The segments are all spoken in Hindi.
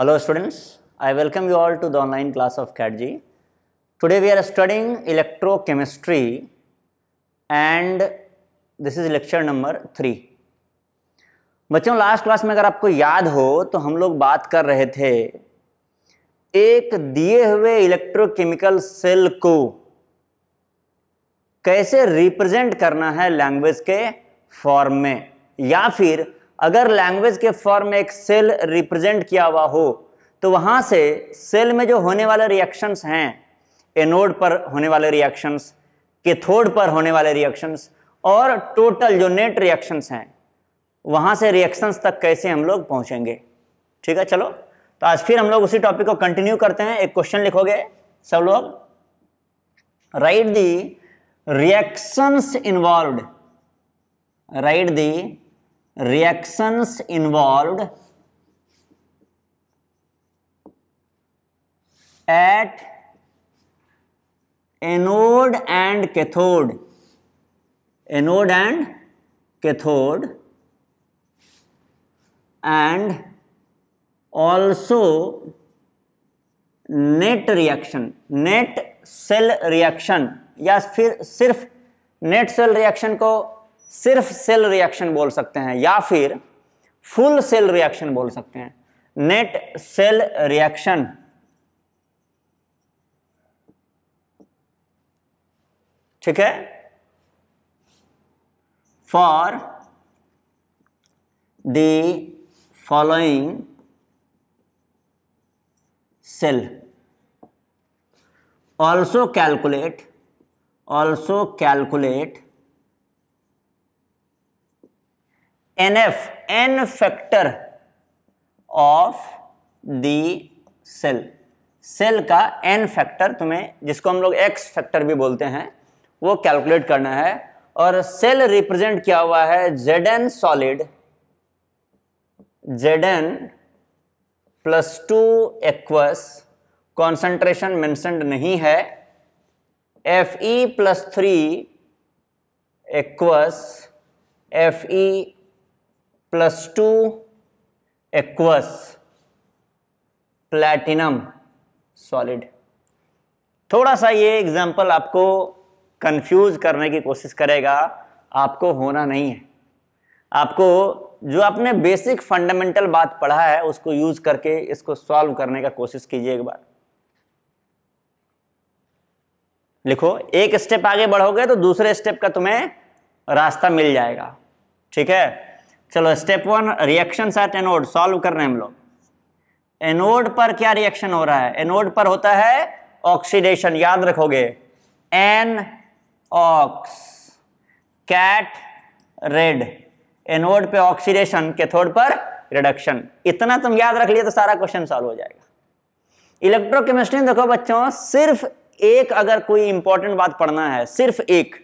Hello students, I welcome you all to the online class of CATG. Today we are studying electrochemistry and this is lecture number three बच्चों लास्ट क्लास में अगर आपको याद हो तो हम लोग बात कर रहे थे एक दिए हुए इलेक्ट्रोकेमिकल सेल को कैसे रिप्रेजेंट करना है लैंग्वेज के फॉर्म में या फिर अगर लैंग्वेज के फॉर्म में एक सेल रिप्रेजेंट किया हुआ हो तो वहां से सेल में जो होने वाले रिएक्शंस हैं एनोड पर होने वाले रिएक्शंस केथोड पर होने वाले रिएक्शंस और टोटल जो नेट रिएक्शंस हैं वहां से रिएक्शंस तक कैसे हम लोग पहुंचेंगे ठीक है चलो तो आज फिर हम लोग उसी टॉपिक को कंटिन्यू करते हैं एक क्वेश्चन लिखोगे सब लोग write the reactions involve write the reactions involved at anode and cathode anode and cathode and also net reaction net cell reaction या फिर सिर्फ नेट सेल रिएक्शन को सिर्फ सेल रिएक्शन बोल सकते हैं या फिर फुल सेल रिएक्शन बोल सकते हैं नेट सेल रिएक्शन ठीक है for the following cell also calculate also calculate n f n factor of the cell cell का एन फैक्टर तुम्हें जिसको हम लोग एक्स फैक्टर भी बोलते हैं वो कैलकुलेट करना है और सेल रिप्रेजेंट किया हुआ है Z N solid Z N plus two aqueous concentration mentioned नहीं है F E plus three aqueous F E plus two aqueous platinum solid थोड़ा सा ये एग्जाम्पल आपको कंफ्यूज करने की कोशिश करेगा आपको होना नहीं है आपको जो आपने बेसिक फंडामेंटल बात पढ़ा है उसको यूज करके इसको सॉल्व करने का कोशिश कीजिए एक बार लिखो एक स्टेप आगे बढ़ोगे तो दूसरे स्टेप का तुम्हें रास्ता मिल जाएगा ठीक है चलो step one reaction at anode solve कर रहे हैं हम लोग एनोड पर क्या रिएक्शन हो रहा है एनोड पर होता है ऑक्सीडेशन याद रखोगे an ox cat red anode पे ऑक्सीडेशन कैथोड पर रिडक्शन इतना तुम याद रख लिए तो सारा क्वेश्चन सॉल्व हो जाएगा इलेक्ट्रोकेमिस्ट्री देखो बच्चों सिर्फ एक अगर कोई इंपॉर्टेंट बात पढ़ना है सिर्फ एक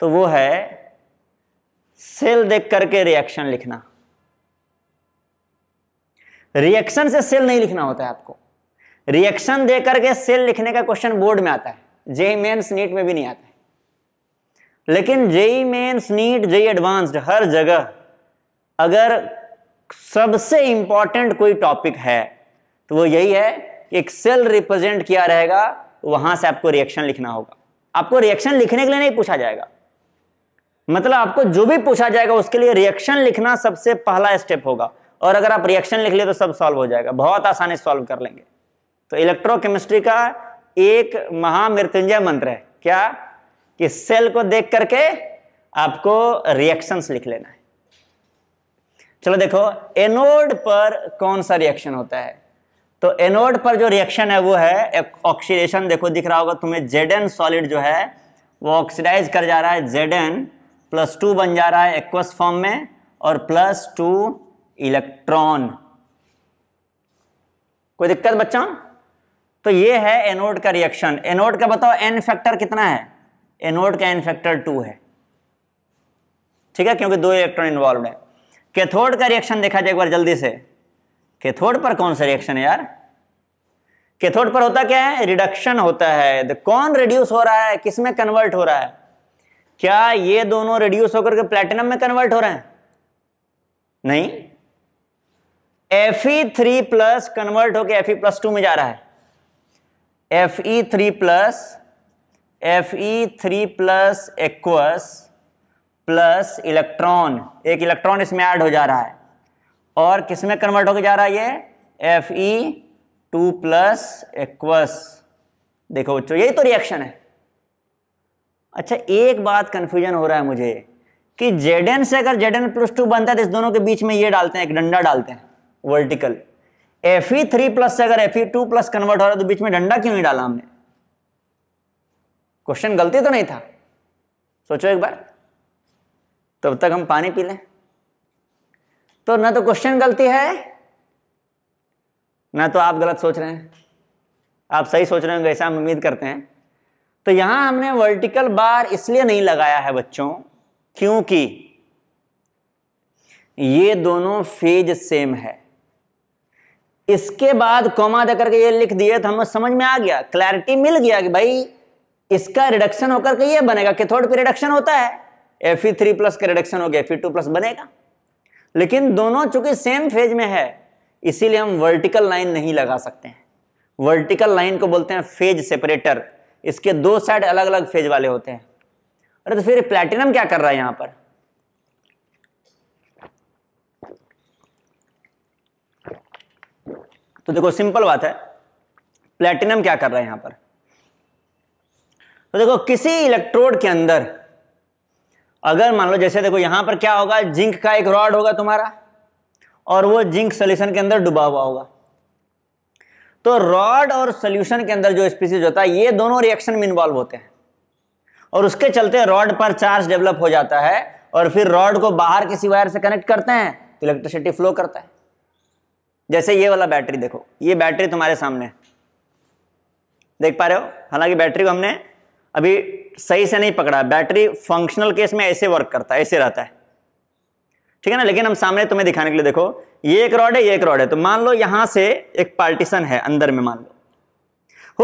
तो वो है सेल देख करके रिएक्शन लिखना रिएक्शन से सेल नहीं लिखना होता है आपको रिएक्शन देख करके सेल लिखने का क्वेश्चन बोर्ड में आता है जेई मेन्स नीट में भी नहीं आता है लेकिन JEE Mains NEET JEE Advanced हर जगह अगर सबसे इंपॉर्टेंट कोई टॉपिक है तो वो यही है कि एक सेल रिप्रेजेंट किया रहेगा वहां से आपको रिएक्शन लिखना होगा आपको रिएक्शन लिखने के लिए नहीं पूछा जाएगा मतलब आपको जो भी पूछा जाएगा उसके लिए रिएक्शन लिखना सबसे पहला स्टेप होगा और अगर आप रिएक्शन लिख लिए तो सब सॉल्व हो जाएगा बहुत आसानी से सॉल्व कर लेंगे तो इलेक्ट्रोकेमिस्ट्री का एक महामृत्युंजय मंत्र है क्या कि सेल को देख करके आपको रिएक्शंस लिख लेना है चलो देखो एनोड पर कौन सा रिएक्शन होता है तो एनोड पर जो रिएक्शन है वो है ऑक्सीडेशन देखो दिख रहा होगा तुम्हें जेडन सॉलिड जो है वो ऑक्सीडाइज कर जा रहा है जेडन प्लस टू बन जा रहा है एक्वस फॉर्म में और प्लस टू इलेक्ट्रॉन कोई दिक्कत बच्चों तो ये है एनोड का रिएक्शन एनोड का बताओ एन फैक्टर कितना है एनोड का एन फैक्टर टू है ठीक है क्योंकि दो इलेक्ट्रॉन इन्वॉल्व है कैथोड का रिएक्शन देखा जाए एक बार जल्दी से कैथोड पर कौन सा रिएक्शन है यार कैथोड पर होता क्या है रिडक्शन होता है तो कौन रिड्यूस हो रहा है किसमें कन्वर्ट हो रहा है क्या ये दोनों रेडियोस होकर के प्लेटिनम में कन्वर्ट हो रहे हैं नहीं F E three plus convert होकर एफ ई प्लस टू में जा रहा है F E three plus F E three plus aqueous plus electron एक इलेक्ट्रॉन इसमें ऐड हो जा रहा है और किस में कन्वर्ट होकर जा रहा है ये F E two plus aqueous देखो बच्चों यही तो रिएक्शन है अच्छा एक बात कन्फ्यूजन हो रहा है मुझे कि एन से अगर जेड एन प्लस टू बनता है तो इस दोनों के बीच में ये डालते हैं एक डंडा डालते हैं vertical F E three plus से अगर F E two plus convert हो रहा है तो बीच में डंडा क्यों नहीं डाला हमने क्वेश्चन गलती तो नहीं था सोचो एक बार तब तक हम पानी पी लें तो ना तो क्वेश्चन गलती है ना तो आप गलत सोच रहे हैं आप सही सोच रहे होंगे ऐसा हम उम्मीद करते हैं तो यहां हमने वर्टिकल बार इसलिए नहीं लगाया है बच्चों क्योंकि ये दोनों फेज सेम है इसके बाद कॉमा देकर के ये लिख दिए तो हमें समझ में आ गया क्लैरिटी मिल गया कि भाई इसका रिडक्शन होकर के ये बनेगा कैथोड पे रिडक्शन होता है एफ ई थ्री प्लस का रिडक्शन हो गया एफ टू प्लस बनेगा लेकिन दोनों चूंकि सेम फेज में है इसीलिए हम वर्टिकल लाइन नहीं लगा सकते हैं वर्टिकल लाइन को बोलते हैं फेज सेपरेटर इसके दो साइड अलग अलग फेज वाले होते हैं अरे तो फिर प्लेटिनम क्या कर रहा है यहां पर तो देखो सिंपल बात है प्लेटिनम क्या कर रहा है यहां पर तो देखो किसी इलेक्ट्रोड के अंदर अगर मान लो जैसे देखो यहां पर क्या होगा जिंक का एक रॉड होगा तुम्हारा और वो जिंक सोल्यूशन के अंदर डुबा हुआ होगा तो रॉड और सोल्यूशन के अंदर जो स्पीसीज होता है ये दोनों रिएक्शन में इन्वॉल्व होते हैं और उसके चलते रॉड पर चार्ज डेवलप हो जाता है और फिर रॉड को बाहर किसी वायर से कनेक्ट करते हैं तो इलेक्ट्रिसिटी फ्लो करता है जैसे ये वाला बैटरी देखो ये बैटरी तुम्हारे सामने देख पा रहे हो हालांकि बैटरी को हमने अभी सही से नहीं पकड़ा बैटरी फंक्शनल केस में ऐसे वर्क करता है ऐसे रहता है ठीक है ना लेकिन हम सामने तुम्हें दिखाने के लिए देखो ये एक रॉड है ये एक रॉड है तो मान लो यहां से एक पार्टीशन है अंदर में मान लो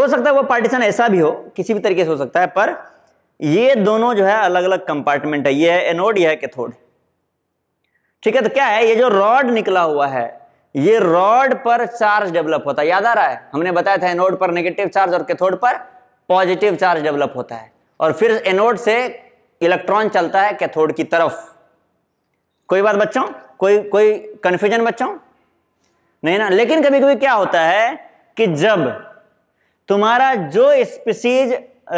हो सकता है वो पार्टीशन ऐसा भी हो किसी भी तरीके से हो सकता है पर ये दोनों जो है अलग अलग कंपार्टमेंट है ये है एनोड यह है कैथोड ठीक है तो क्या है ये जो रॉड निकला हुआ है ये रॉड पर चार्ज डेवलप होता है याद आ रहा है हमने बताया था एनोड पर नेगेटिव चार्ज और कैथोड पर पॉजिटिव चार्ज डेवलप होता है और फिर एनोड से इलेक्ट्रॉन चलता है कैथोड की तरफ कोई बात बच्चों कोई कोई कंफ्यूजन बच्चों नहीं ना लेकिन कभी कभी क्या होता है कि जब तुम्हारा जो स्पीसीज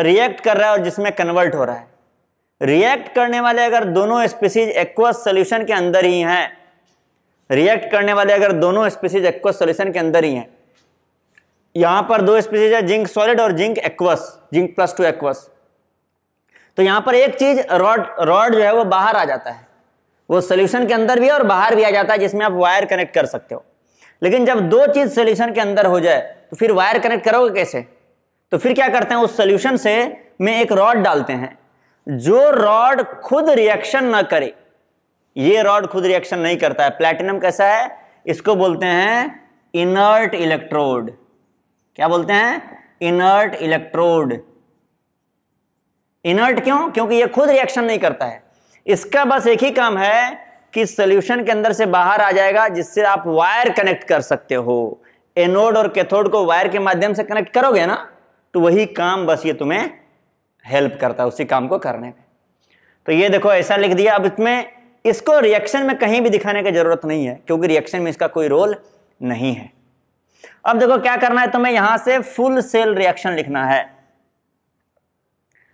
रिएक्ट कर रहा है और जिसमें कन्वर्ट हो रहा है रिएक्ट करने वाले अगर दोनों स्पीसीज एक्वस सोल्यूशन के अंदर ही हैं रिएक्ट करने वाले अगर दोनों स्पीसीज एक्वस सोल्यूशन के अंदर ही हैं यहां पर दो स्पीसीज है जिंक सॉलिड और zinc aqueous zinc plus two aqueous तो यहां पर एक चीज रॉड रॉड जो है वो बाहर आ जाता है वो सोल्यूशन के अंदर भी और बाहर भी आ जाता है जिसमें आप वायर कनेक्ट कर सकते हो लेकिन जब दो चीज़ सोल्यूशन के अंदर हो जाए तो फिर वायर कनेक्ट करोगे कैसे तो फिर क्या करते हैं उस सोल्यूशन से में एक रॉड डालते हैं जो रॉड खुद रिएक्शन ना करे ये रॉड खुद रिएक्शन नहीं करता है प्लेटिनम कैसा है इसको बोलते हैं इनर्ट इलेक्ट्रोड क्या बोलते हैं इनर्ट इलेक्ट्रोड इनर्ट क्यों क्योंकि ये खुद रिएक्शन नहीं करता है इसका बस एक ही काम है कि सोल्यूशन के अंदर से बाहर आ जाएगा जिससे आप वायर कनेक्ट कर सकते हो एनोड और कैथोड को वायर के माध्यम से कनेक्ट करोगे ना तो वही काम बस ये तुम्हें हेल्प करता है उसी काम को करने में तो ये देखो ऐसा लिख दिया अब इसमें इसको रिएक्शन में कहीं भी दिखाने की जरूरत नहीं है क्योंकि रिएक्शन में इसका कोई रोल नहीं है अब देखो क्या करना है तुम्हें यहां से फुल सेल रिएक्शन लिखना है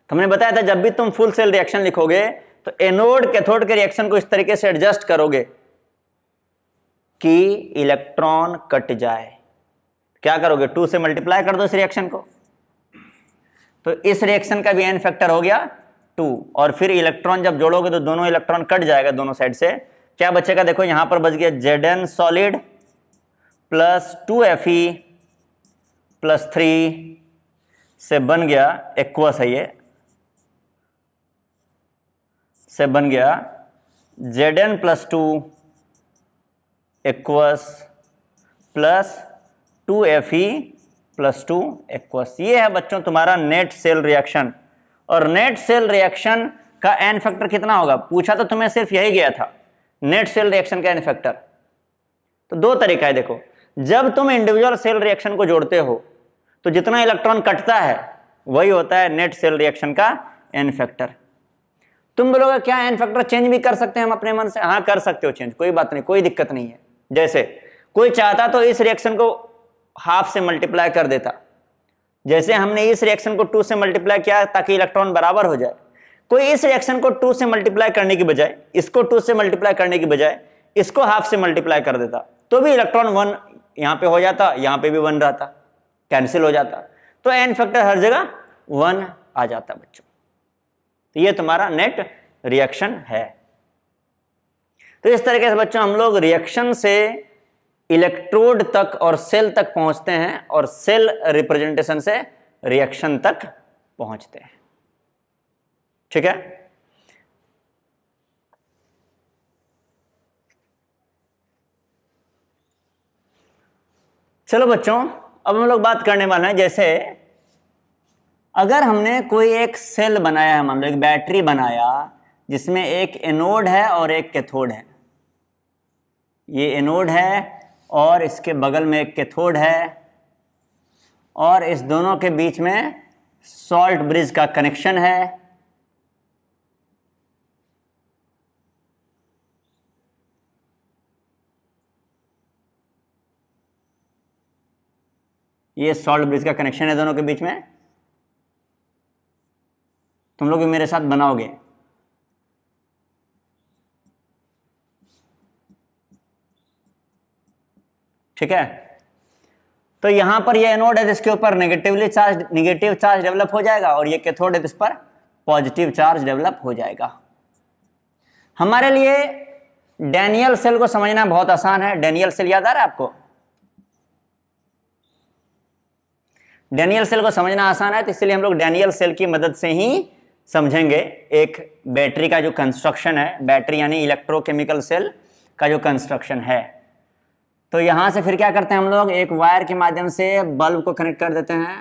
तुमने बताया था जब भी तुम फुल सेल रिएक्शन लिखोगे तो एनोड कैथोड के रिएक्शन को इस तरीके से एडजस्ट करोगे कि इलेक्ट्रॉन कट जाए क्या करोगे टू से मल्टीप्लाई कर दो इस रिएक्शन को तो इस रिएक्शन का भी एन फैक्टर हो गया टू और फिर इलेक्ट्रॉन जब जोड़ोगे तो दोनों इलेक्ट्रॉन कट जाएगा दोनों साइड से क्या बचेगा देखो यहां पर बच गया Z N solid plus two F E plus three से बन गया एक्वस है ये से बन गया Z N plus two aqueous plus two F E plus two aqueous ये है बच्चों तुम्हारा नेट सेल रिएक्शन और नेट सेल रिएक्शन का एन फैक्टर कितना होगा पूछा तो तुम्हें सिर्फ यही गया था नेट सेल रिएक्शन का एन फैक्टर तो दो तरीका है देखो जब तुम इंडिविजुअल सेल रिएक्शन को जोड़ते हो तो जितना इलेक्ट्रॉन कटता है वही होता है नेट सेल रिएक्शन का एन फैक्टर तुम बोलोगे क्या एन फैक्टर चेंज भी कर सकते हैं हम अपने मन से हाँ कर सकते हो चेंज कोई बात नहीं कोई दिक्कत नहीं है जैसे कोई चाहता तो इस रिएक्शन को हाफ से मल्टीप्लाई कर देता जैसे हमने इस रिएक्शन को टू से मल्टीप्लाई किया ताकि इलेक्ट्रॉन बराबर हो जाए कोई इस रिएक्शन को टू से मल्टीप्लाई करने की बजाय इसको टू से मल्टीप्लाई करने की बजाय इसको हाफ से मल्टीप्लाई कर देता तो भी इलेक्ट्रॉन वन यहाँ पे हो जाता यहाँ पे भी वन रहता कैंसिल हो जाता तो एन फैक्टर हर जगह वन आ जाता बच्चों ये तुम्हारा नेट रिएक्शन है तो इस तरीके से बच्चों हम लोग रिएक्शन से इलेक्ट्रोड तक और सेल तक पहुंचते हैं और सेल रिप्रेजेंटेशन से रिएक्शन तक पहुंचते हैं ठीक है चलो बच्चों अब हम लोग बात करने वाले हैं जैसे अगर हमने कोई एक सेल बनाया है मान लो एक बैटरी बनाया जिसमें एक एनोड है और एक कैथोड है ये एनोड है और इसके बगल में एक कैथोड है और इस दोनों के बीच में सॉल्ट ब्रिज का कनेक्शन है ये सॉल्ट ब्रिज का कनेक्शन है दोनों के बीच में तुम लोग भी मेरे साथ बनाओगे ठीक है तो यहां पर ये एनोड है जिसके इसके ऊपर negatively charge negative charge develop हो जाएगा और ये कैथोड है इस पर पॉजिटिव चार्ज डेवलप हो जाएगा हमारे लिए डेनियल सेल को समझना बहुत आसान है डेनियल सेल याद आ रहा है आपको डेनियल सेल को समझना आसान है तो इसलिए हम लोग डेनियल सेल की मदद से ही समझेंगे एक बैटरी का जो कंस्ट्रक्शन है बैटरी यानी इलेक्ट्रोकेमिकल सेल का जो कंस्ट्रक्शन है तो यहाँ से फिर क्या करते हैं हम लोग एक वायर के माध्यम से बल्ब को कनेक्ट कर देते हैं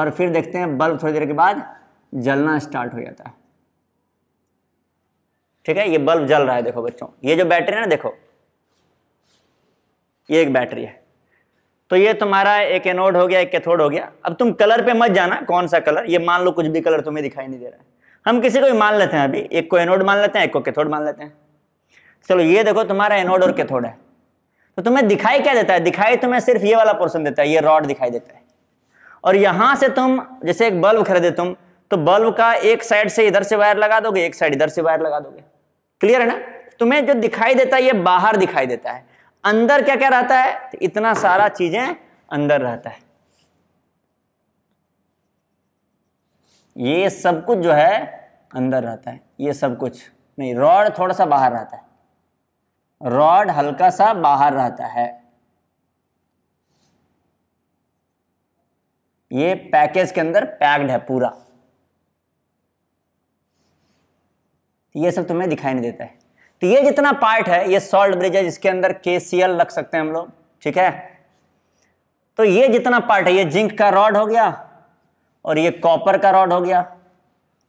और फिर देखते हैं बल्ब थोड़ी देर के बाद जलना स्टार्ट हो जाता है ठीक है ये बल्ब जल रहा है देखो बच्चों ये जो बैटरी है ना देखो ये एक बैटरी है तो ये तुम्हारा एक एनोड हो गया एक कैथोड हो गया अब तुम कलर पे मत जाना कौन सा कलर ये मान लो कुछ भी कलर तुम्हें दिखाई नहीं दे रहा है हम किसी को भी मान लेते हैं अभी एक को एनोड मान लेते हैं एक को कैथोड मान लेते हैं चलो ये देखो तुम्हारा एनोड और कैथोड है तो तुम्हें दिखाई क्या देता है दिखाई तुम्हें सिर्फ ये वाला पोर्सन देता है ये रॉड दिखाई देता है और यहाँ से तुम जैसे एक बल्ब खरीदे तुम तो बल्ब का एक साइड से इधर से वायर लगा दोगे एक साइड इधर से वायर लगा दोगे क्लियर है ना तुम्हें जो दिखाई देता है ये बाहर दिखाई देता है अंदर क्या क्या रहता है तो इतना सारा चीजें अंदर रहता है ये सब कुछ जो है अंदर रहता है ये सब कुछ नहीं रॉड थोड़ा सा बाहर रहता है रॉड हल्का सा बाहर रहता है ये पैकेज के अंदर पैक्ड है पूरा ये सब तुम्हें दिखाई नहीं देता है तो ये जितना पार्ट है ये सॉल्ट ब्रिज है जिसके अंदर के लग सकते हैं हम लोग ठीक है तो ये जितना पार्ट है ये जिंक का रॉड हो गया और ये कॉपर का रॉड हो गया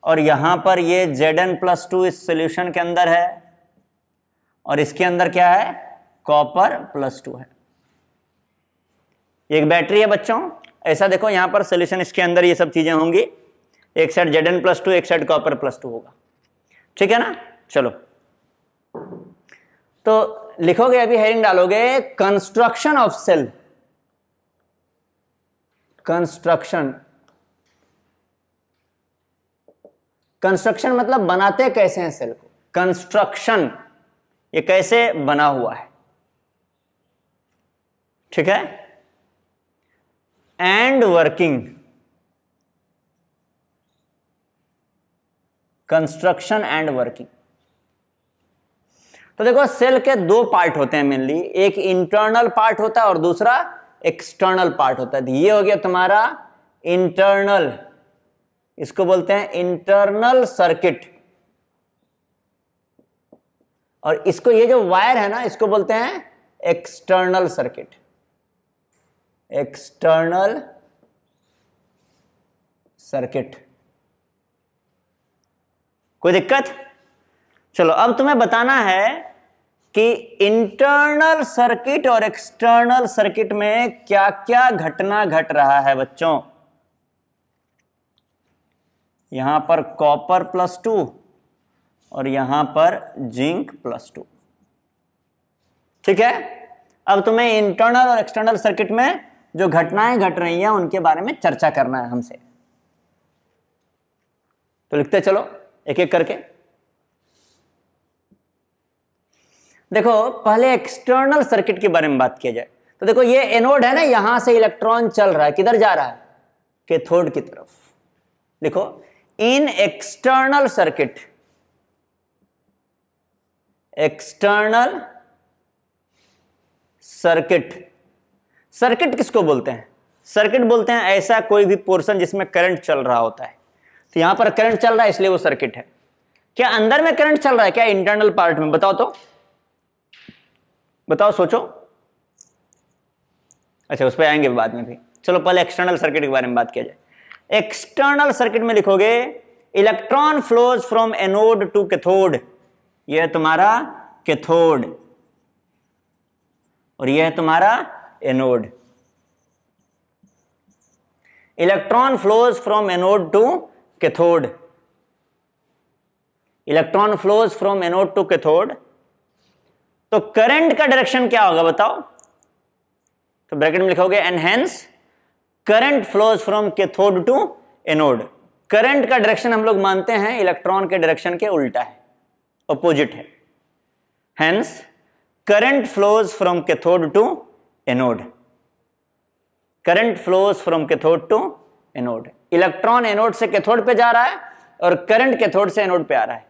और यहां पर ये जेड एन प्लस टू इस सोल्यूशन के अंदर है और इसके अंदर क्या है कॉपर प्लस टू है एक बैटरी है बच्चों ऐसा देखो यहां पर सोल्यूशन इसके अंदर ये सब चीज़ें होंगी एक side Z N plus two एक साइड कॉपर प्लस टू होगा ठीक है ना चलो तो लिखोगे अभी हेरिंग डालोगे construction of cell construction construction मतलब बनाते कैसे हैं सेल को कंस्ट्रक्शन ये कैसे बना हुआ है ठीक है and working construction and working तो देखो सेल के दो पार्ट होते हैं मेनली एक इंटरनल पार्ट होता है और दूसरा एक्सटर्नल पार्ट होता है तो ये हो गया तुम्हारा इंटरनल इसको बोलते हैं इंटरनल सर्किट और इसको ये जो वायर है ना इसको बोलते हैं एक्सटर्नल सर्किट एक्सटर्नल सर्किट कोई दिक्कत चलो अब तुम्हें बताना है कि इंटरनल सर्किट और एक्सटर्नल सर्किट में क्या क्या घटना घट रहा है बच्चों यहां पर कॉपर प्लस टू और यहां पर जिंक प्लस टू ठीक है अब तुम्हें इंटरनल और एक्सटर्नल सर्किट में जो घटनाएं घट रही हैं उनके बारे में चर्चा करना है हमसे तो लिखते चलो एक एक करके देखो पहले एक्सटर्नल सर्किट के बारे में बात किया जाए तो देखो ये एनोड है ना यहां से इलेक्ट्रॉन चल रहा है किधर जा रहा है कैथोड की तरफ देखो in external circuit external circuit circuit किसको बोलते हैं सर्किट बोलते हैं ऐसा कोई भी पोर्शन जिसमें करंट चल रहा होता है तो यहां पर करंट चल रहा है इसलिए वो सर्किट है क्या अंदर में करंट चल रहा है क्या इंटरनल पार्ट में बताओ तो बताओ सोचो अच्छा उस पर आएंगे बाद में भी चलो पहले एक्सटर्नल सर्किट के बारे में बात किया जाए एक्सटर्नल सर्किट में लिखोगे electron flows from anode to cathode यह है तुम्हारा कैथोड और यह है तुम्हारा anode electron flows from anode to cathode electron flows from anode to cathode तो करंट का डायरेक्शन क्या होगा बताओ तो ब्रैकेट में लिखोगे and hence current flows from cathode to anode current का डायरेक्शन हम लोग मानते हैं इलेक्ट्रॉन के डायरेक्शन के उल्टा है अपोजिट है hence current flows from cathode to anode current flows from cathode to anode electron anode से कैथोड पे जा रहा है और करंट कैथोड से एनोड पे आ रहा है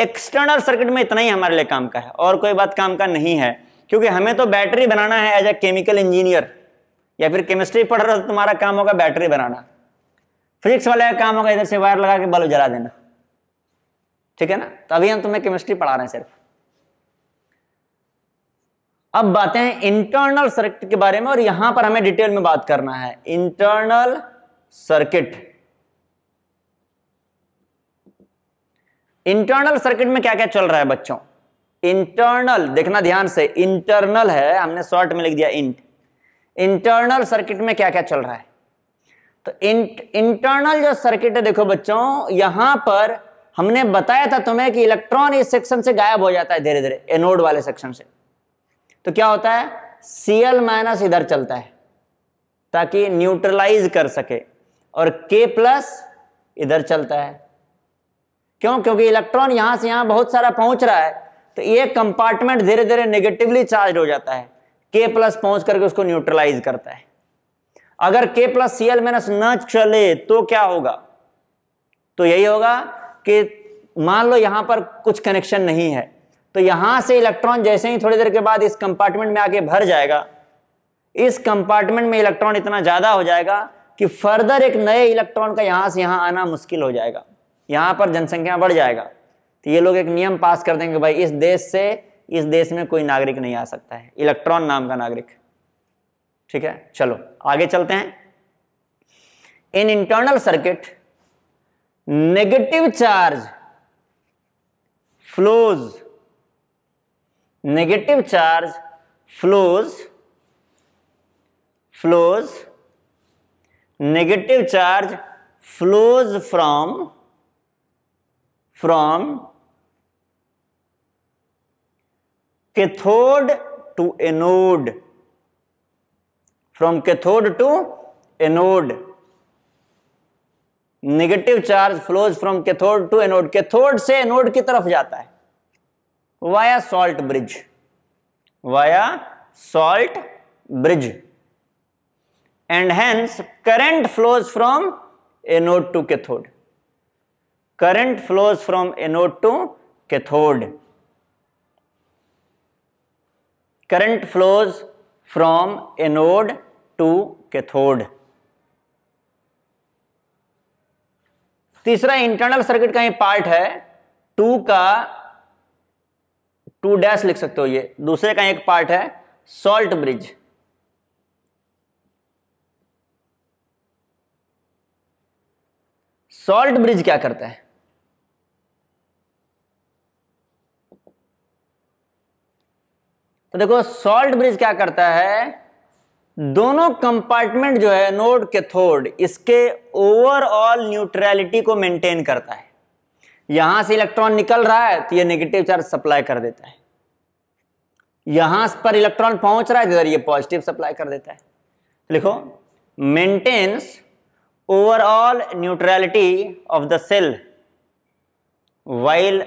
एक्सटर्नल सर्किट में इतना ही हमारे लिए काम का है और कोई बात काम का नहीं है क्योंकि हमें तो बैटरी बनाना है एज ए केमिकल इंजीनियर या फिर केमिस्ट्री पढ़ रहा हो तो तुम्हारा काम होगा बैटरी बनाना फिजिक्स वाले का काम होगा इधर से वायर लगा के बल्ब जला देना ठीक है ना तो अभी हम तुम्हें केमिस्ट्री पढ़ा रहे हैं सिर्फ अब बातें हैं इंटरनल सर्किट के बारे में और यहां पर हमें डिटेल में बात करना है इंटरनल सर्किट इंटरनल सर्किट में क्या क्या चल रहा है बच्चों इंटरनल देखना ध्यान से इंटरनल है हमने शॉर्ट में लिख दिया इंट इंटरनल सर्किट में क्या क्या चल रहा है तो इंट इंटरनल जो सर्किट है देखो बच्चों यहां पर हमने बताया था तुम्हें कि इलेक्ट्रॉन इस सेक्शन से गायब हो जाता है धीरे धीरे एनोड वाले सेक्शन से तो क्या होता है सीएल माइनस इधर चलता है ताकि न्यूट्रलाइज कर सके और के प्लस इधर चलता है क्यों क्योंकि इलेक्ट्रॉन यहाँ से यहाँ बहुत सारा पहुँच रहा है तो ये कंपार्टमेंट धीरे धीरे नेगेटिवली चार्ज हो जाता है के प्लस पहुँच करके उसको न्यूट्रलाइज करता है अगर के प्लस सी एल माइनस न चले तो क्या होगा तो यही होगा कि मान लो यहाँ पर कुछ कनेक्शन नहीं है तो यहाँ से इलेक्ट्रॉन जैसे ही थोड़ी देर के बाद इस कंपार्टमेंट में आके भर जाएगा इस कंपार्टमेंट में इलेक्ट्रॉन इतना ज़्यादा हो जाएगा कि फर्दर एक नए इलेक्ट्रॉन का यहाँ से यहाँ आना मुश्किल हो जाएगा यहाँ पर जनसंख्या बढ़ जाएगा तो ये लोग एक नियम पास कर देंगे भाई इस देश से इस देश में कोई नागरिक नहीं आ सकता है इलेक्ट्रॉन नाम का नागरिक ठीक है चलो आगे चलते हैं in internal circuit negative charge flows negative charge flows flows negative charge flows from from cathode to anode from cathode to anode negative charge flows from cathode to anode cathode से एनोड की तरफ जाता है via salt bridge via salt bridge and hence current flows from anode to cathode current flows from anode to cathode current flows from anode to cathode तीसरा इंटरनल सर्किट का ही पार्ट है टू का टू डैश लिख सकते हो ये दूसरे का एक पार्ट है सॉल्ट ब्रिज सॉल्ट ब्रिज क्या करता है तो देखो सॉल्ट ब्रिज क्या करता है दोनों कंपार्टमेंट जो है नोड कैथोड इसके ओवरऑल न्यूट्रलिटी को मेंटेन करता है यहां से इलेक्ट्रॉन निकल रहा है तो ये नेगेटिव चार्ज सप्लाई कर देता है यहां पर इलेक्ट्रॉन पहुंच रहा है इधर ये पॉजिटिव सप्लाई कर देता है तो लिखो maintains overall neutrality of the cell while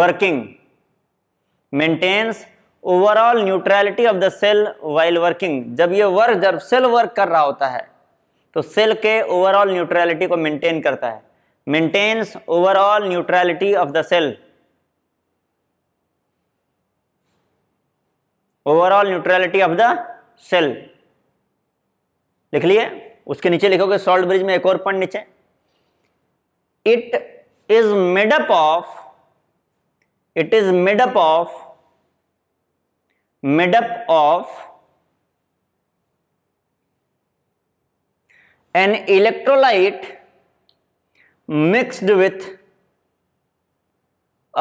working maintains overall neutrality of the cell while working जब ये वर्क जब सेल वर्क कर रहा होता है तो सेल के ओवरऑल न्यूट्रैलिटी को मेंटेन करता है maintains overall neutrality of the cell overall neutrality of the cell लिख लिए उसके नीचे लिखोगे सॉल्ट ब्रिज में एक और पॉइंट नीचे it is made up of it is made up of made up of an electrolyte mixed with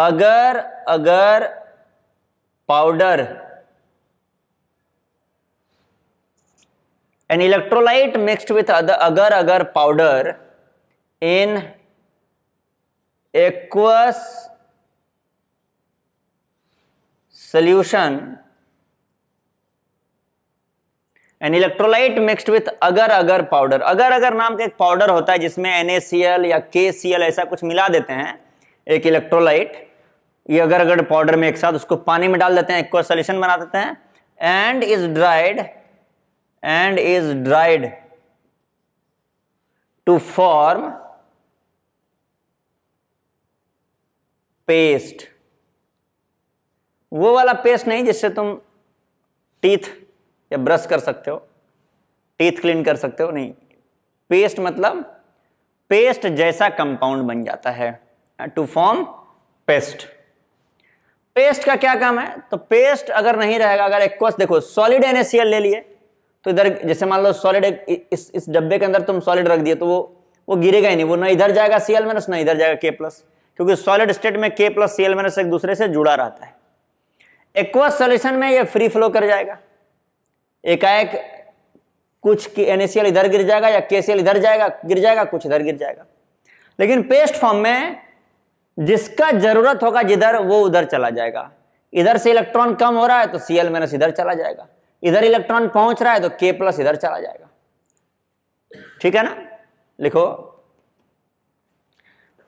agar agar powder an electrolyte mixed with other agar agar powder in aqueous solution an electrolyte mixed with अगर अगर पाउडर अगर अगर नाम का एक पाउडर होता है जिसमें एन या के ऐसा कुछ मिला देते हैं एक इलेक्ट्रोलाइट ये अगर अगर पाउडर में एक साथ उसको पानी में डाल देते हैं एक सोल्यूशन बना देते हैं and is dried and is dried to form paste वो वाला पेस्ट नहीं जिससे तुम टीथ या ब्रश कर सकते हो टीथ क्लीन कर सकते हो नहीं पेस्ट मतलब पेस्ट जैसा कंपाउंड बन जाता है टू फॉर्म पेस्ट पेस्ट का क्या काम है तो पेस्ट अगर नहीं रहेगा अगर एक्वस देखो सॉलिड एनएसीएल ले लिए तो इधर जैसे मान लो सॉलिड इस इस डब्बे के अंदर तुम सॉलिड रख दिए तो वो वो गिरेगा ही नहीं वो ना इधर जाएगा सीएल माइनस ना इधर जाएगा के प्लस क्योंकि सॉलिड स्टेट में के प्लस सीएल माइनस एक दूसरे से जुड़ा रहता है एक्वस सोल्यूशन में ये फ्री फ्लो कर जाएगा एकाएक कुछ एनएसीएल इधर गिर जाएगा या के इधर जाएगा गिर जाएगा कुछ इधर गिर जाएगा लेकिन पेस्ट फॉर्म में जिसका जरूरत होगा जिधर वो उधर चला जाएगा इधर से इलेक्ट्रॉन कम हो रहा है तो सी एल माइनस इधर चला जाएगा इधर इलेक्ट्रॉन पहुंच रहा है तो के प्लस इधर चला जाएगा ठीक है ना लिखो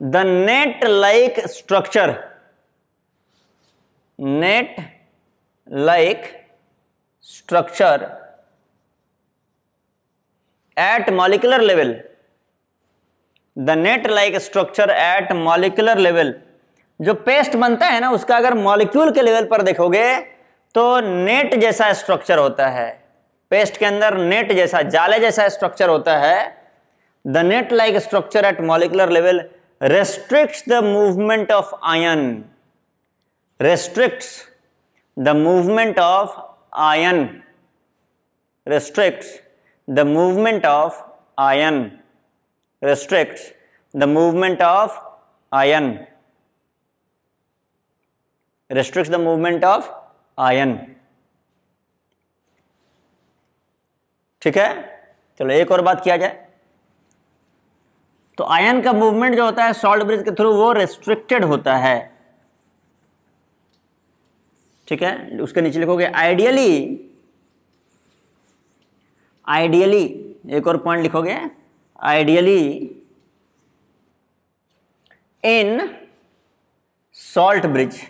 the net like structure net like structure at molecular level the net like structure at molecular level जो पेस्ट बनता है ना उसका अगर मॉलिक्यूल के लेवल पर देखोगे तो नेट जैसा स्ट्रक्चर होता है पेस्ट के अंदर नेट जैसा जाले जैसा स्ट्रक्चर होता है the net like structure at molecular level restrict the movement of ion restrict the movement of ion restrict the movement of ion restrict the movement of ion restrict the movement of ion ठीक है चलो एक और बात किया जाए तो आयन का मूवमेंट जो होता है सॉल्ट ब्रिज के थ्रू वो रेस्ट्रिक्टेड होता है ठीक है उसके नीचे लिखोगे आइडियली आइडियली एक और पॉइंट लिखोगे ideally in salt bridge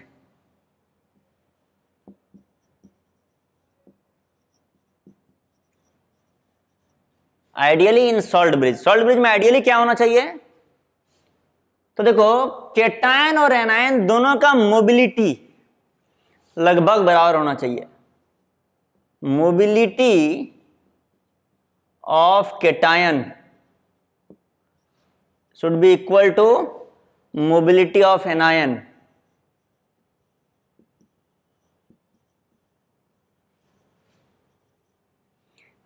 ideally in salt bridge salt bridge में आइडियली क्या होना चाहिए तो देखो केटायन और एनायन दोनों का मोबिलिटी लगभग बराबर होना चाहिए mobility of cation should be equal to mobility of anion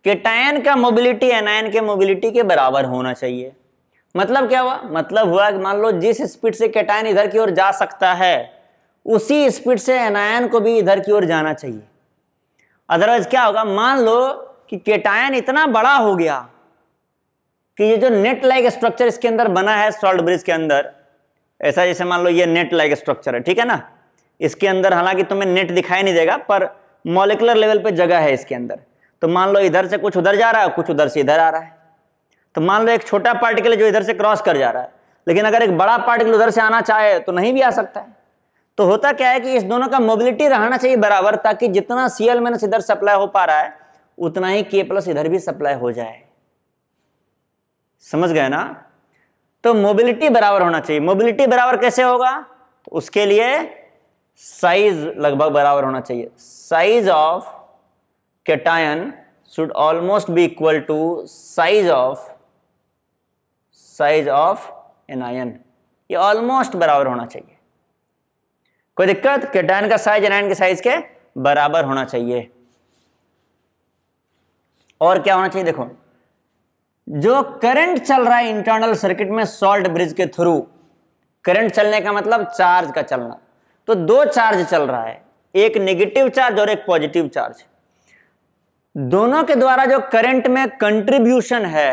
cation का मोबिलिटी एनायन के मोबिलिटी के बराबर होना चाहिए मतलब क्या हुआ मतलब हुआ कि मान लो जिस स्पीड से केटायन इधर की ओर जा सकता है उसी स्पीड से एनायन को भी इधर की ओर जाना चाहिए अदरवाइज क्या होगा मान लो कि केटायन इतना बड़ा हो गया कि ये जो नेट लाइक स्ट्रक्चर इसके अंदर बना है सॉल्ट ब्रिज के अंदर ऐसा जैसे मान लो ये नेट लाइक स्ट्रक्चर है ठीक है ना इसके अंदर हालांकि तुम्हें नेट दिखाई नहीं देगा पर मोलिकुलर लेवल पे जगह है इसके अंदर तो मान लो इधर से कुछ उधर जा रहा है कुछ उधर से इधर आ रहा है तो मान लो एक छोटा पार्टिकल जो इधर से क्रॉस कर जा रहा है लेकिन अगर एक बड़ा पार्टिकल उधर से आना चाहे तो नहीं भी आ सकता है तो होता क्या है कि इस दोनों का मोबिलिटी रहना चाहिए बराबर ताकि जितना सी एल माइनस इधर सप्लाई हो पा रहा है उतना ही के प्लस इधर भी सप्लाई हो जाए समझ गए ना तो मोबिलिटी बराबर होना चाहिए मोबिलिटी बराबर कैसे होगा तो उसके लिए साइज लगभग बराबर होना चाहिए size of cation should almost be equal to size of size of anion ये ऑलमोस्ट बराबर होना चाहिए कोई दिक्कत केटायन का साइज एनायन के साइज के बराबर होना चाहिए और क्या होना चाहिए देखो जो करंट चल रहा है इंटरनल सर्किट में सॉल्ट ब्रिज के थ्रू करंट चलने का मतलब चार्ज का चलना तो दो चार्ज चल रहा है एक नेगेटिव चार्ज और एक पॉजिटिव चार्ज दोनों के द्वारा जो करंट में कंट्रीब्यूशन है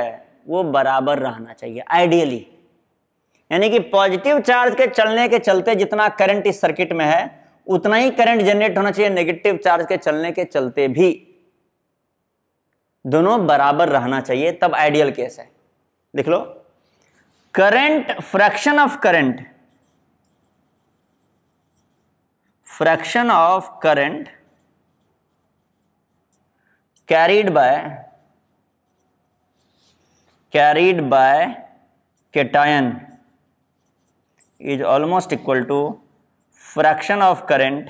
वो बराबर रहना चाहिए आइडियली यानी कि पॉजिटिव चार्ज के चलने के चलते जितना करंट इस सर्किट में है उतना ही करंट जनरेट होना चाहिए नेगेटिव चार्ज के चलने के चलते भी दोनों बराबर रहना चाहिए तब आइडियल केस है देख लो current fraction of current fraction of current carried by carried by cation is almost equal to fraction of current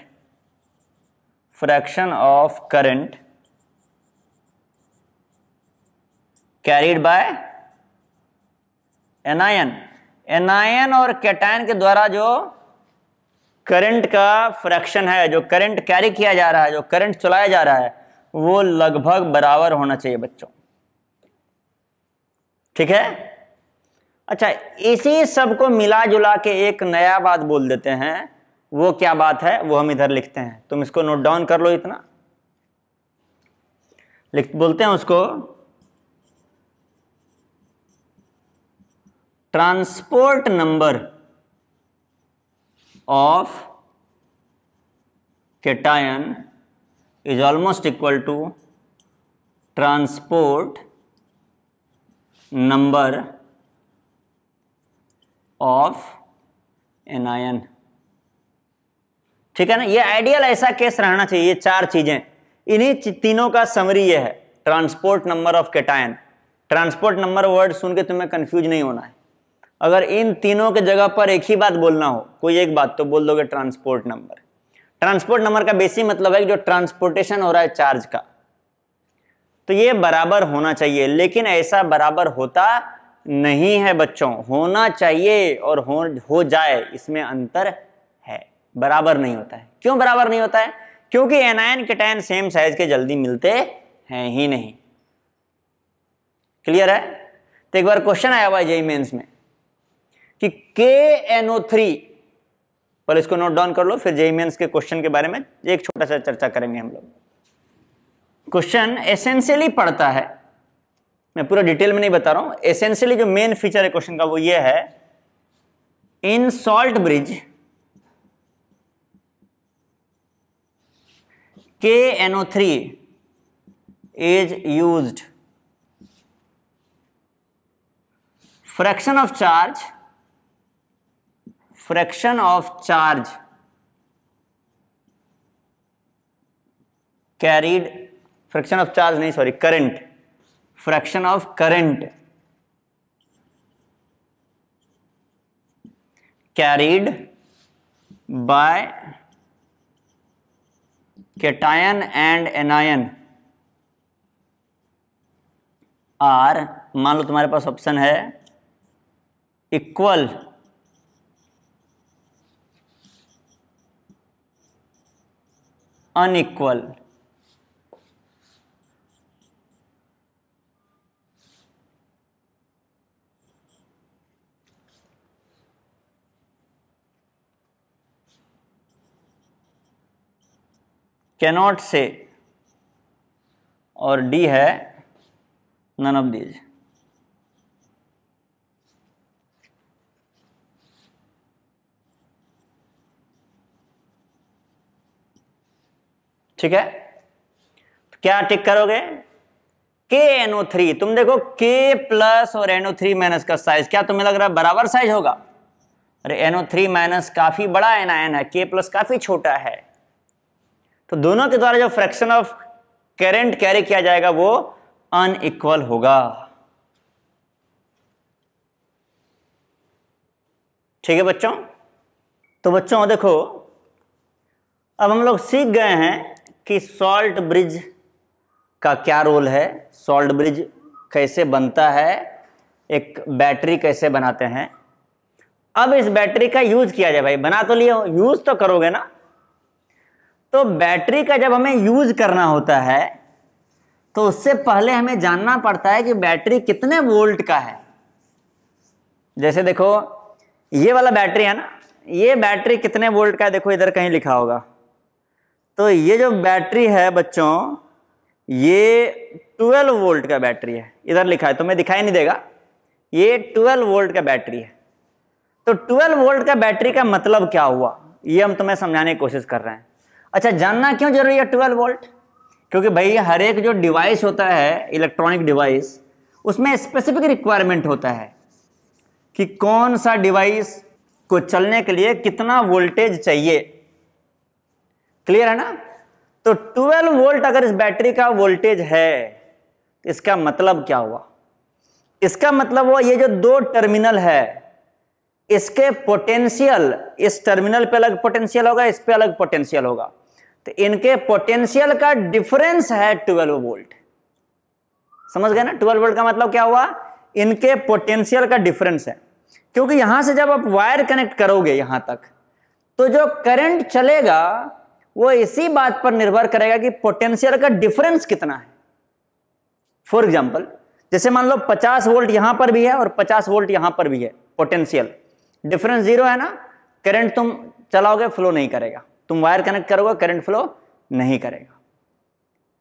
fraction of current carried by anion anion और कैटाइन के द्वारा जो करंट का फ्रैक्शन है जो करंट कैरी किया जा रहा है जो करंट चलाया जा रहा है वो लगभग बराबर होना चाहिए बच्चों ठीक है अच्छा इसी सब को मिला जुला के एक नया बात बोल देते हैं वो क्या बात है वो हम इधर लिखते हैं तुम इसको नोट डाउन कर लो इतना लिख बोलते हैं उसको transport number of cation is almost equal to transport number of anion ठीक है ना ये आइडियल ऐसा केस रहना चाहिए चार चीजें इन्हीं तीनों का समरी ये है transport number of cation transport number word सुन के तुम्हें कंफ्यूज नहीं होना है अगर इन तीनों के जगह पर एक ही बात बोलना हो कोई एक बात तो बोल दोगे ट्रांसपोर्ट नंबर ट्रांसपोर्ट नंबर का बेसिक मतलब है जो ट्रांसपोर्टेशन हो रहा है चार्ज का तो ये बराबर होना चाहिए लेकिन ऐसा बराबर होता नहीं है बच्चों होना चाहिए और हो हो जाए इसमें अंतर है बराबर नहीं होता है क्यों बराबर नहीं होता है क्योंकि एनायन टैन सेम साइज के जल्दी मिलते हैं ही नहीं क्लियर है तो एक बार क्वेश्चन आया हुआ है जेई मेन्स में कि के एनओ थ्री पर इसको नोट डाउन कर लो फिर जेई मेन्स के क्वेश्चन के बारे में एक छोटा सा चर्चा करेंगे हम लोग क्वेश्चन एसेंशियली पढ़ता है मैं पूरा डिटेल में नहीं बता रहा हूं एसेंशियली जो मेन फीचर है क्वेश्चन का वो ये है इन सॉल्ट ब्रिज के N O three is use fraction of charge fraction of charge carried fraction of charge नहीं sorry current fraction of current carried by cation and anion are मान लो तुम्हारे पास ऑप्शन है इक्वल अनइक्वल कैनॉट से और डी है नन ऑफ दीज ठीक है तो क्या टिक करोगे के एनओ थ्री तुम देखो के प्लस और एनओ थ्री माइनस का साइज क्या तुम्हें लग रहा है बराबर साइज होगा अरे एनओ थ्री माइनस काफी बड़ा आयन है के प्लस काफी छोटा है तो दोनों के द्वारा जो फ्रैक्शन ऑफ करंट कैरी किया जाएगा वो अनइक्वल होगा ठीक है बच्चों तो बच्चों देखो अब हम लोग सीख गए हैं कि सॉल्ट ब्रिज का क्या रोल है सॉल्ट ब्रिज कैसे बनता है एक बैटरी कैसे बनाते हैं अब इस बैटरी का यूज़ किया जाए भाई बना तो लिए हो यूज़ तो करोगे ना तो बैटरी का जब हमें यूज करना होता है तो उससे पहले हमें जानना पड़ता है कि बैटरी कितने वोल्ट का है जैसे देखो ये वाला बैटरी है ना ये बैटरी कितने वोल्ट का है देखो इधर कहीं लिखा होगा तो ये जो बैटरी है बच्चों ये 12 वोल्ट का बैटरी है इधर लिखा है तुम्हें दिखाई नहीं देगा ये 12 वोल्ट का बैटरी है तो 12 वोल्ट का बैटरी का मतलब क्या हुआ ये हम तुम्हें समझाने की कोशिश कर रहे हैं अच्छा जानना क्यों जरूरी है ट्वेल्व वोल्ट क्योंकि भाई हर एक जो डिवाइस होता है इलेक्ट्रॉनिक डिवाइस उसमें स्पेसिफिक रिक्वायरमेंट होता है कि कौन सा डिवाइस को चलने के लिए कितना वोल्टेज चाहिए क्लियर है ना तो 12 वोल्ट अगर इस बैटरी का वोल्टेज है तो इसका मतलब क्या हुआ इसका मतलब हुआ ये जो दो टर्मिनल है इसके पोटेंशियल इस टर्मिनल पे अलग पोटेंशियल होगा इस पे अलग पोटेंशियल होगा तो इनके पोटेंशियल का डिफरेंस है 12 वोल्ट समझ गए ना 12 वोल्ट का मतलब क्या हुआ इनके पोटेंशियल का डिफरेंस है क्योंकि यहां से जब आप वायर कनेक्ट करोगे यहां तक तो जो करंट चलेगा वो इसी बात पर निर्भर करेगा कि पोटेंशियल का डिफरेंस कितना है फॉर एग्जाम्पल जैसे मान लो 50 वोल्ट यहां पर भी है और 50 वोल्ट यहां पर भी है पोटेंशियल डिफरेंस जीरो है ना करंट तुम चलाओगे फ्लो नहीं करेगा तुम वायर कनेक्ट करोगे करंट फ्लो नहीं करेगा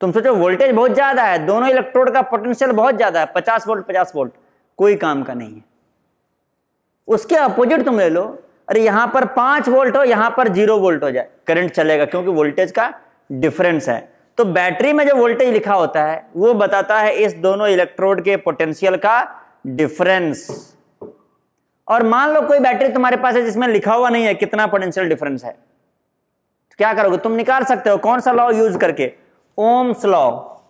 तुम सोचो वोल्टेज बहुत ज़्यादा है दोनों इलेक्ट्रोड का पोटेंशियल बहुत ज़्यादा है पचास वोल्ट पचास वोल्ट कोई काम का नहीं है उसके अपोजिट तुम ले लो अरे यहां पर पांच वोल्ट हो यहां पर जीरो वोल्ट हो जाए करंट चलेगा क्योंकि वोल्टेज का डिफरेंस है तो बैटरी में जो वोल्टेज लिखा होता है वो बताता है इस दोनों इलेक्ट्रोड के पोटेंशियल का डिफरेंस और मान लो कोई बैटरी तुम्हारे पास है जिसमें लिखा हुआ नहीं है कितना पोटेंशियल डिफरेंस है क्या करोगे तुम निकाल सकते हो कौन सा लॉ यूज करके ओम्स लॉ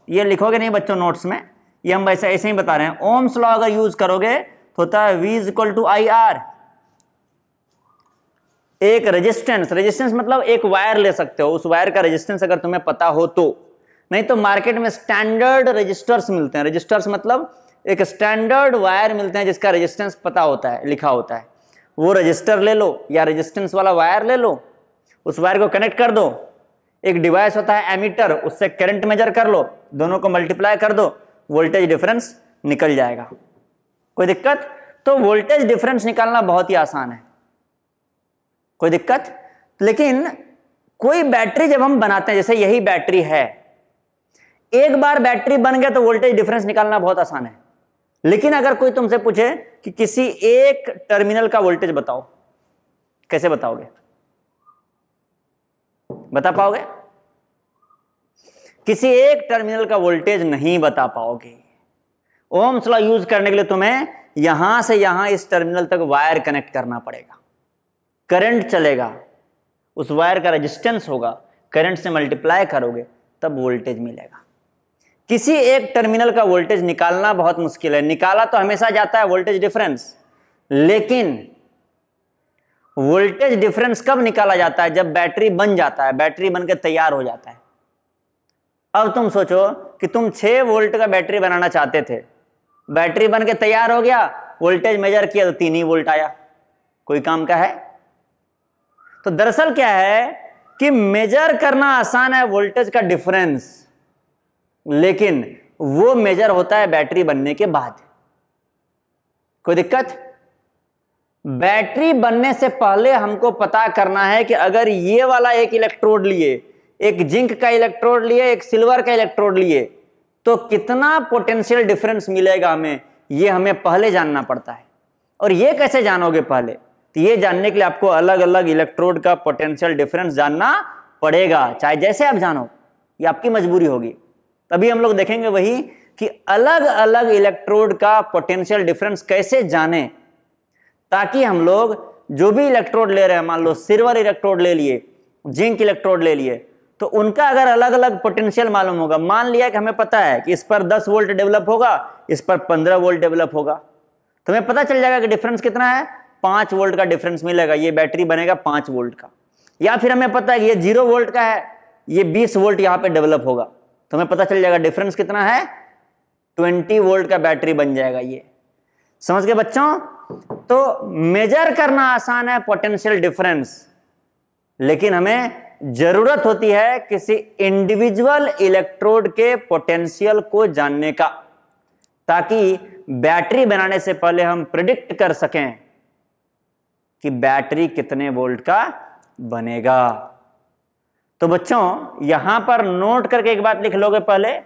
ये लिखोगे नहीं बच्चों नोट्स में ये हम वैसे ऐसे ही बता रहे हैं ओम्स लॉ अगर यूज करोगे तो होता है V is equal to I R एक रेजिस्टेंस रेजिस्टेंस मतलब एक वायर ले सकते हो उस वायर का रेजिस्टेंस अगर तुम्हें पता हो तो नहीं तो मार्केट में स्टैंडर्ड रजिस्टर्स मिलते हैं रजिस्टर्स मतलब एक स्टैंडर्ड वायर मिलते हैं जिसका रेजिस्टेंस पता होता है लिखा होता है वो रजिस्टर ले लो या रेजिस्टेंस वाला वायर ले लो उस वायर को कनेक्ट कर दो एक डिवाइस होता है एमीटर उससे करंट मेजर कर लो दोनों को मल्टीप्लाई कर दो वोल्टेज डिफरेंस निकल जाएगा कोई दिक्कत तो वोल्टेज डिफरेंस निकालना बहुत ही आसान है कोई दिक्कत लेकिन कोई बैटरी जब हम बनाते हैं जैसे यही बैटरी है एक बार बैटरी बन गया तो वोल्टेज डिफरेंस निकालना बहुत आसान है लेकिन अगर कोई तुमसे पूछे कि किसी एक टर्मिनल का वोल्टेज बताओ कैसे बताओगे बता पाओगे किसी एक टर्मिनल का वोल्टेज नहीं बता पाओगे ओम्स लॉ यूज करने के लिए तुम्हें यहां से यहां इस टर्मिनल तक वायर कनेक्ट करना पड़ेगा करंट चलेगा उस वायर का रेजिस्टेंस होगा करंट से मल्टीप्लाई करोगे तब वोल्टेज मिलेगा किसी एक टर्मिनल का वोल्टेज निकालना बहुत मुश्किल है निकाला तो हमेशा जाता है वोल्टेज डिफरेंस लेकिन वोल्टेज डिफरेंस कब निकाला जाता है जब बैटरी बन जाता है बैटरी बनकर तैयार हो जाता है अब तुम सोचो कि तुम 6 वोल्ट का बैटरी बनाना चाहते थे बैटरी बन के तैयार हो गया वोल्टेज मेजर किया तो तीन ही वोल्ट आया कोई काम का है तो दरअसल क्या है कि मेजर करना आसान है वोल्टेज का डिफरेंस लेकिन वो मेजर होता है बैटरी बनने के बाद कोई दिक्कत बैटरी बनने से पहले हमको पता करना है कि अगर ये वाला एक इलेक्ट्रोड लिए एक जिंक का इलेक्ट्रोड लिए एक सिल्वर का इलेक्ट्रोड लिए तो कितना पोटेंशियल डिफरेंस मिलेगा हमें ये हमें पहले जानना पड़ता है और ये कैसे जानोगे पहले तो ये जानने के लिए आपको अलग अलग इलेक्ट्रोड का पोटेंशियल डिफरेंस जानना पड़ेगा चाहे जैसे आप जानो ये आपकी मजबूरी होगी तभी हम लोग देखेंगे वही कि अलग अलग इलेक्ट्रोड का पोटेंशियल डिफरेंस कैसे जाने ताकि हम लोग जो भी इलेक्ट्रोड ले रहे हैं मान लो सिल्वर इलेक्ट्रोड ले लिए जिंक इलेक्ट्रोड ले लिए तो उनका अगर अलग अलग पोटेंशियल मालूम होगा मान लिया कि हमें पता है कि इस पर 10 वोल्ट डेवलप होगा इस पर 15 वोल्ट डेवलप होगा तो हमें पता चल जाएगा कि डिफरेंस कितना है पांच वोल्ट का डिफरेंस मिलेगा ये बैटरी बनेगा पांच वोल्ट का या फिर हमें पता है कि ये जीरो वोल्ट का है ये बीस वोल्ट यहाँ पर डेवलप होगा तो हमें पता चल जाएगा डिफरेंस कितना है ट्वेंटी वोल्ट का बैटरी बन जाएगा ये समझ गए बच्चों तो मेजर करना आसान है पोटेंशियल डिफरेंस लेकिन हमें जरूरत होती है किसी इंडिविजुअल इलेक्ट्रोड के पोटेंशियल को जानने का ताकि बैटरी बनाने से पहले हम प्रिडिक्ट कर सकें कि बैटरी कितने वोल्ट का बनेगा तो बच्चों यहां पर नोट करके एक बात लिख लोगे पहले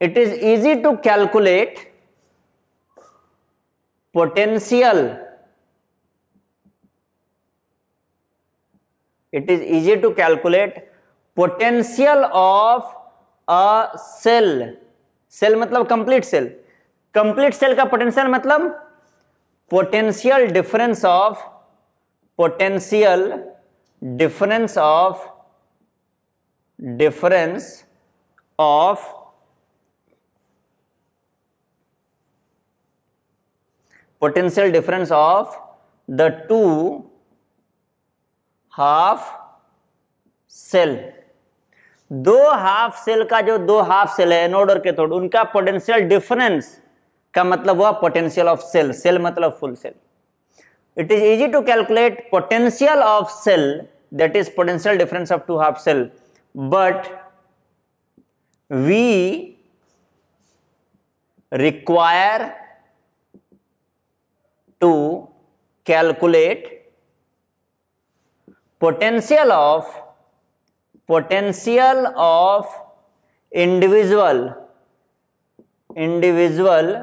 it is easy to calculate potential it is easy to calculate potential of a cell cell matlab complete cell complete cell ka potential matlab potential difference of potential difference of difference of potential difference of the two half cell दो हाफ सेल का जो दो हाफ सेल है एनोड और कैथोड उनका पोटेंशियल डिफरेंस का मतलब हुआ पोटेंशियल ऑफ सेल सेल मतलब full cell it is easy to calculate potential of cell that is potential difference of two half cell but we require to calculate potential of potential of individual individual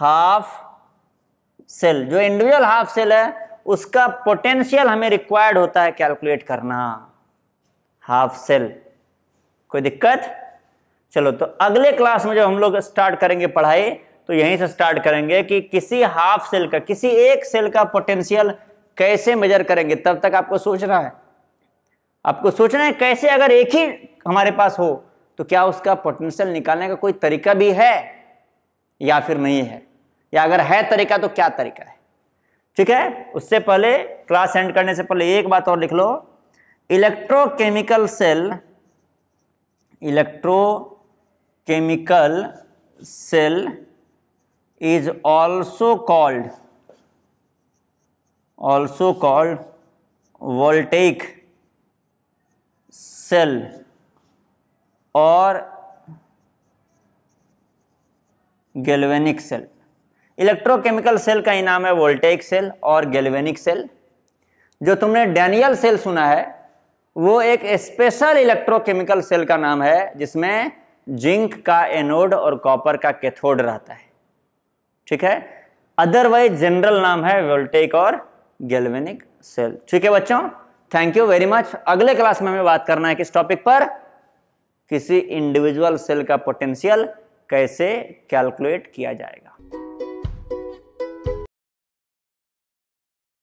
half cell जो इंडिविजुअल हाफ सेल है उसका पोटेंशियल हमें रिक्वायर्ड होता है कैलकुलेट करना हाफ सेल कोई दिक्कत चलो तो अगले क्लास में जब हम लोग स्टार्ट करेंगे पढ़ाई तो यहीं से स्टार्ट करेंगे कि किसी हाफ सेल का किसी एक सेल का पोटेंशियल कैसे मेजर करेंगे तब तक आपको सोचना है आपको सोचना है कैसे अगर एक ही हमारे पास हो तो क्या उसका पोटेंशियल निकालने का कोई तरीका भी है या फिर नहीं है या अगर है तरीका तो क्या तरीका है ठीक है उससे पहले क्लास एंड करने से पहले एक बात और लिख लो electrochemical cell electrochemical cell is also called also called voltaic cell or galvanic cell electrochemical cell का ही नाम है वोल्टेक सेल और गैल्वेनिक सेल जो तुमने डैनियल सेल सुना है वो एक स्पेशल इलेक्ट्रोकेमिकल सेल का नाम है जिसमें जिंक का एनोड और कॉपर का कैथोड रहता है ठीक है अदरवाइज जनरल नाम है वोल्टेक और गैल्वेनिक सेल ठीक है बच्चों थैंक यू वेरी मच अगले क्लास में हमें बात करना है किस टॉपिक पर किसी इंडिविजुअल सेल का पोटेंशियल कैसे कैलकुलेट किया जाएगा